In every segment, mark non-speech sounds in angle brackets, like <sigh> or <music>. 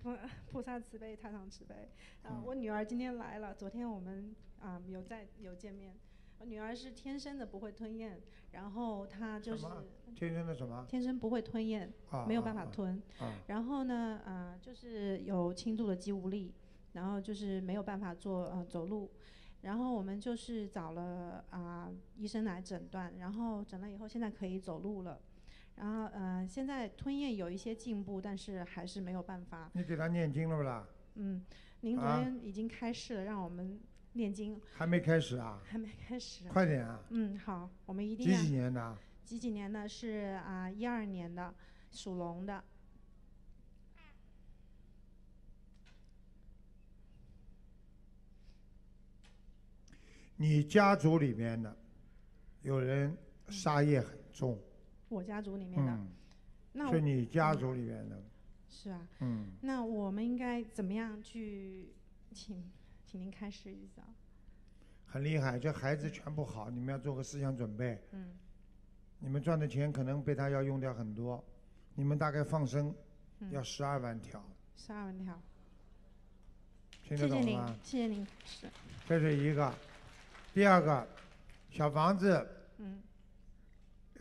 菩 <laughs> 菩萨慈悲，太上慈悲。啊，我女儿今天来了，昨天我们啊有在有见面。我女儿是天生的不会吞咽，然后她就是天生的什么？天生不会吞咽，没有办法吞。然后呢，啊，就是有轻度的肌无力，然后就是没有办法做呃走路。然后我们就是找了啊医生来诊断，然后诊断以后现在可以走路了。然后，嗯，现在吞咽有一些进步，但是还是没有办法。你给他念经了不啦？嗯，您昨天已经开示了，让我们念经。还没开始啊？还没开始。快点啊！嗯，好，我们一定。几几年的？几几年的？是啊，一二年的，属龙的。你家族里面的有人杀业很重。我家族里面的，那，是你家族里面的，是啊。嗯。那我们应该怎么样去请，请您开始一下。很厉害，这孩子全部好，你们要做个思想准备。嗯。你们赚的钱可能被他要用掉很多，你们大概放生要十二万条。十二万条。听得懂吗？谢谢您，谢谢您。是。这是一个，第二个，小房子。嗯。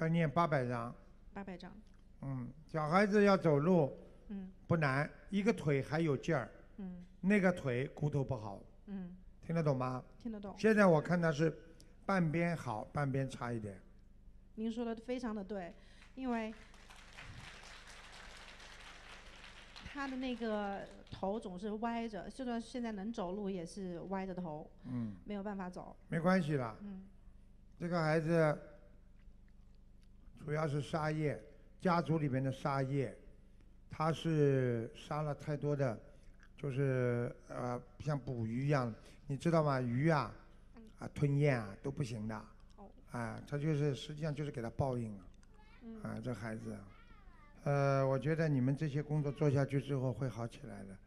要念八百张。八百张。嗯，小孩子要走路。嗯。不难，一个腿还有劲儿。嗯。那个腿骨头不好。嗯。听得懂吗？听得懂。现在我看他是，半边好，半边差一点。您说的非常的对，因为他的那个头总是歪着，就算现在能走路也是歪着头。嗯。没有办法走。没关系啦。嗯。这个孩子。主要是杀业，家族里面的杀业，他是杀了太多的，就是呃像捕鱼一样，你知道吗？鱼啊，啊吞咽啊都不行的，啊他就是实际上就是给他报应了，啊这孩子，呃我觉得你们这些工作做下去之后会好起来的，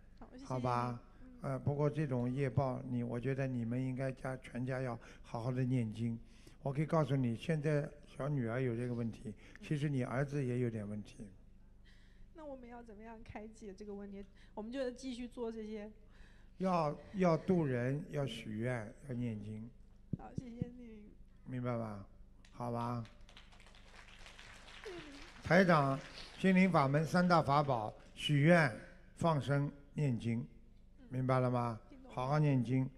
好吧？呃不过这种业报你我觉得你们应该家全家要好好的念经，我可以告诉你现在。小女儿有这个问题，其实你儿子也有点问题。那我们要怎么样开解这个问题？我们就继续做这些。要要渡人，要许愿，要念经。好，谢谢你。明白吧？好吧。台长，心灵法门三大法宝：许愿、放生、念经。明白了吗？好好念经，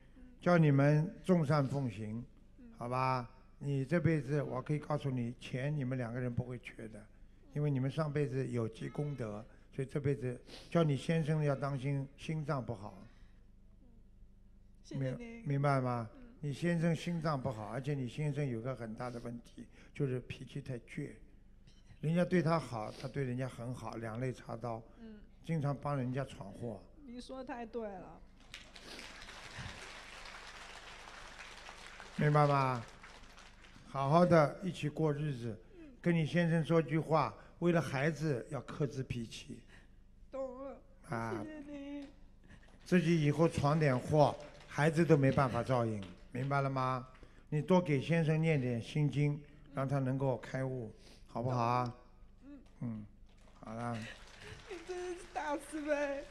教你们众善奉行，好吧？你这辈子，我可以告诉你，钱你们两个人不会缺的，因为你们上辈子有积功德，所以这辈子叫你先生要当心心脏不好。明明白吗？你先生心脏不好，而且你先生有个很大的问题，就是脾气太倔，人家对他好，他对人家很好，两肋插刀，嗯，经常帮人家闯祸。你说太对了，明白吗？好好的一起过日子，跟你先生说句话，为了孩子要克制脾气。懂了。谢谢你。自己以后闯点祸，孩子都没办法照应，明白了吗？你多给先生念点心经，让他能够开悟，好不好啊？嗯。嗯，好了。你真是大慈悲。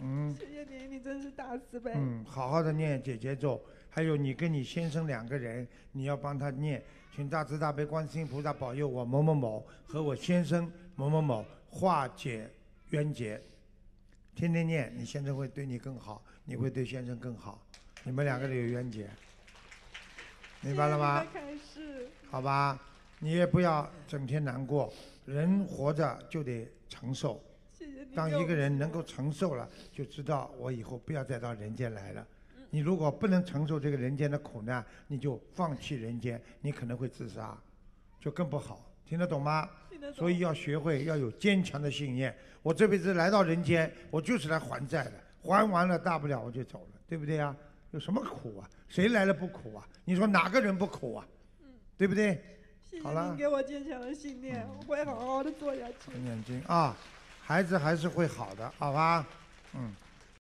嗯，谢谢你，你真是大慈悲。嗯，好好的念，姐姐咒，还有你跟你先生两个人，你要帮他念，请大慈大悲观世音菩萨保佑我某某某和我先生某某某化解冤结，天天念，你先生会对你更好，你会对先生更好，你们两个人有冤结，明白了吗？好吧，你也不要整天难过，人活着就得承受。当一个人能够承受了，就知道我以后不要再到人间来了。你如果不能承受这个人间的苦难，你就放弃人间，你可能会自杀，就更不好。听得懂吗？懂。所以要学会要有坚强的信念。我这辈子来到人间，我就是来还债的。还完了，大不了我就走了，对不对啊？有什么苦啊？谁来了不苦啊？你说哪个人不苦啊？嗯，对不对？好了。谢谢您给我坚强的信念，我会好好的做下去。闭眼睛啊。孩子还是会好的，好吧？嗯。